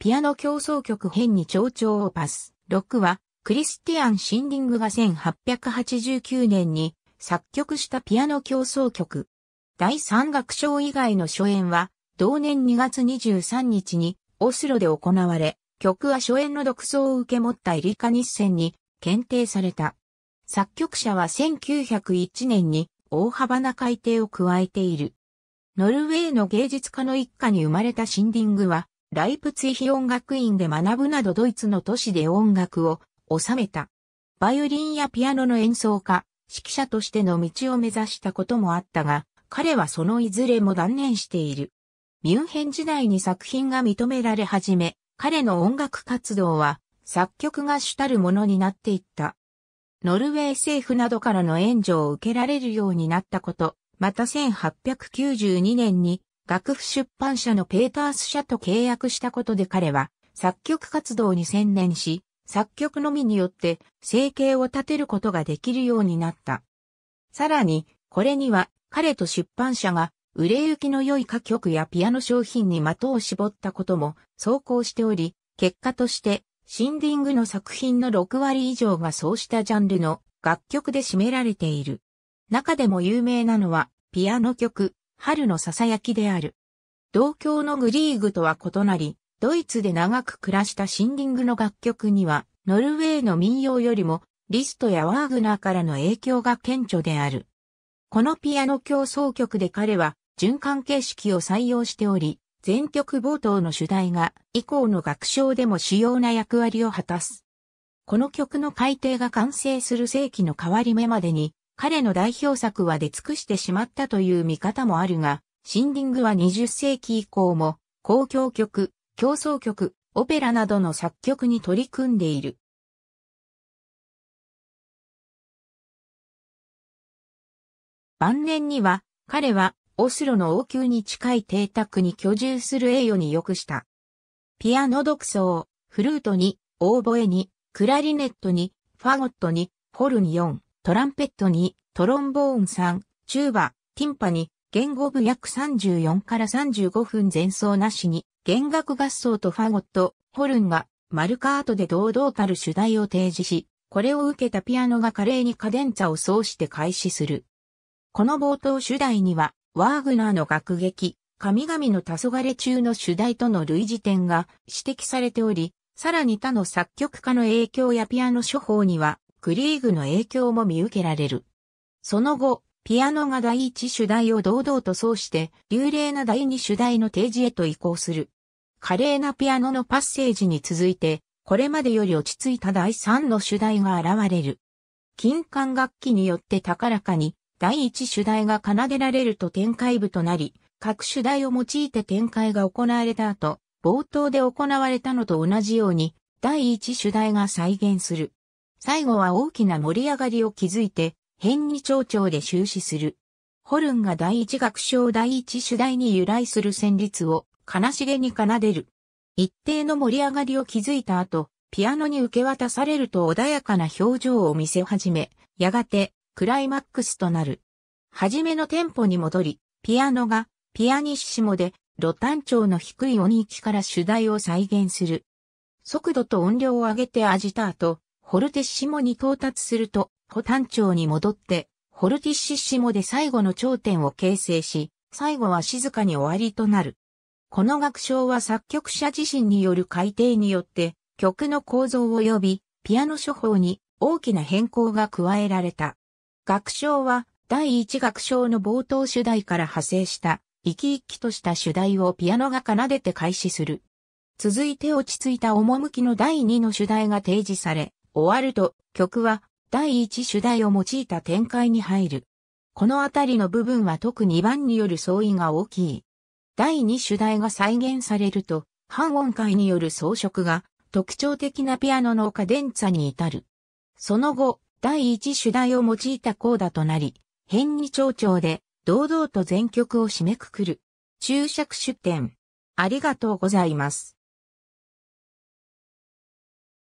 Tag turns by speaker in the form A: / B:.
A: ピアノ競争曲編に蝶々をパス。6は、クリスティアン・シンディングが1889年に作曲したピアノ競争曲。第三楽章以外の初演は、同年2月23日にオスロで行われ、曲は初演の独奏を受け持ったエリカ・ニッセンに検定された。作曲者は1901年に大幅な改定を加えている。ノルウェーの芸術家の一家に生まれたシンディングは、ライプツィヒ音楽院で学ぶなどドイツの都市で音楽を収めた。バイオリンやピアノの演奏家、指揮者としての道を目指したこともあったが、彼はそのいずれも断念している。ミュンヘン時代に作品が認められ始め、彼の音楽活動は作曲が主たるものになっていった。ノルウェー政府などからの援助を受けられるようになったこと、また1892年に楽譜出版社のペータース社と契約したことで彼は作曲活動に専念し、作曲のみによって生計を立てることができるようになった。さらに、これには彼と出版社が売れ行きの良い歌曲やピアノ商品に的を絞ったことも走行しており、結果としてシンディングの作品の6割以上がそうしたジャンルの楽曲で占められている。中でも有名なのはピアノ曲、春の囁きである。同郷のグリーグとは異なり、ドイツで長く暮らしたシンディングの楽曲には、ノルウェーの民謡よりも、リストやワーグナーからの影響が顕著である。このピアノ協奏曲で彼は、循環形式を採用しており、全曲冒頭の主題が以降の楽章でも主要な役割を果たす。この曲の改定が完成する世紀の変わり目までに彼の代表作は出尽くしてしまったという見方もあるが、シンディングは20世紀以降も、公共曲、競争曲、オペラなどの作曲に取り組んでいる。晩年には、彼は、オスロの王宮に近い邸宅に居住する栄誉に良くした。ピアノ独奏、フルートに、オーボエに、クラリネットに、ファゴットに、ホルニオン、トランペットにトロンボーン3、チューバ、ティンパに、言語部約34から35分前奏なしに、弦楽合奏とファゴット、ホルンが、マルカートで堂々たる主題を提示し、これを受けたピアノが華麗にカデンツァを奏して開始する。この冒頭主題には、ワーグナーの楽劇、神々の黄昏中の主題との類似点が指摘されており、さらに他の作曲家の影響やピアノ処方には、クリーグの影響も見受けられる。その後、ピアノが第一主題を堂々と奏して、流麗な第二主題の提示へと移行する。華麗なピアノのパッセージに続いて、これまでより落ち着いた第三の主題が現れる。金管楽器によって高らかに、第一主題が奏でられると展開部となり、各主題を用いて展開が行われた後、冒頭で行われたのと同じように、第一主題が再現する。最後は大きな盛り上がりを築いて、変に町長で終始する。ホルンが第一楽章第一主題に由来する旋律を悲しげに奏でる。一定の盛り上がりを築いた後、ピアノに受け渡されると穏やかな表情を見せ始め、やがてクライマックスとなる。はじめのテンポに戻り、ピアノがピアニッシモでロ単調の低い音域から主題を再現する。速度と音量を上げてアジターホルティッシモに到達すると、ホタン町に戻って、ホルティッシシモで最後の頂点を形成し、最後は静かに終わりとなる。この楽章は作曲者自身による改定によって曲の構造及びピアノ処方に大きな変更が加えられた。楽章は第一楽章の冒頭主題から派生した生き生きとした主題をピアノが奏でて開始する。続いて落ち着いた趣の第二の主題が提示され、終わると曲は第一主題を用いた展開に入る。このあたりの部分は特に2番による相違が大きい。第二主題が再現されると、半音階による装飾が特徴的なピアノのカデンツァに至る。その後、第一主題を用いたコーダとなり、変に長調で堂々と全曲を締めくくる。注釈出典。ありがとうございます。